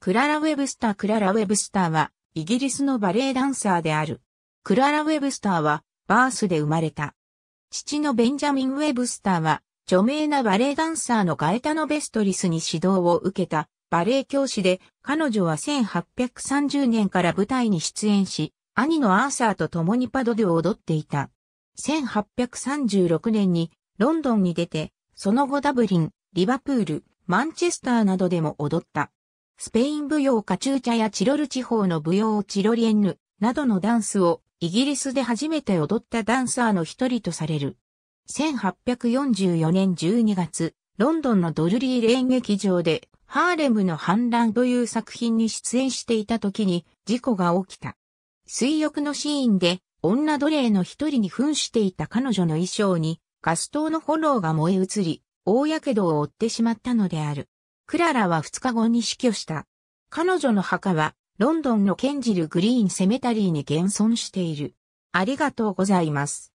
クララ・ウェブスタークララ・ウェブスターは、イギリスのバレエダンサーである。クララ・ウェブスターは、バースで生まれた。父のベンジャミン・ウェブスターは、著名なバレエダンサーのガエタノ・ベストリスに指導を受けたバレエ教師で、彼女は1830年から舞台に出演し、兄のアーサーと共にパドで踊っていた。1836年にロンドンに出て、その後ダブリン、リバプール、マンチェスターなどでも踊った。スペイン舞踊カチューチャやチロル地方の舞踊チロリエンヌなどのダンスをイギリスで初めて踊ったダンサーの一人とされる。1844年12月、ロンドンのドルリーレーン劇場でハーレムの反乱という作品に出演していた時に事故が起きた。水浴のシーンで女奴隷の一人に扮していた彼女の衣装にガス灯の炎が燃え移り、大火傷を負ってしまったのである。クララは2日後に死去した。彼女の墓は、ロンドンのケンジル・グリーン・セメタリーに現存している。ありがとうございます。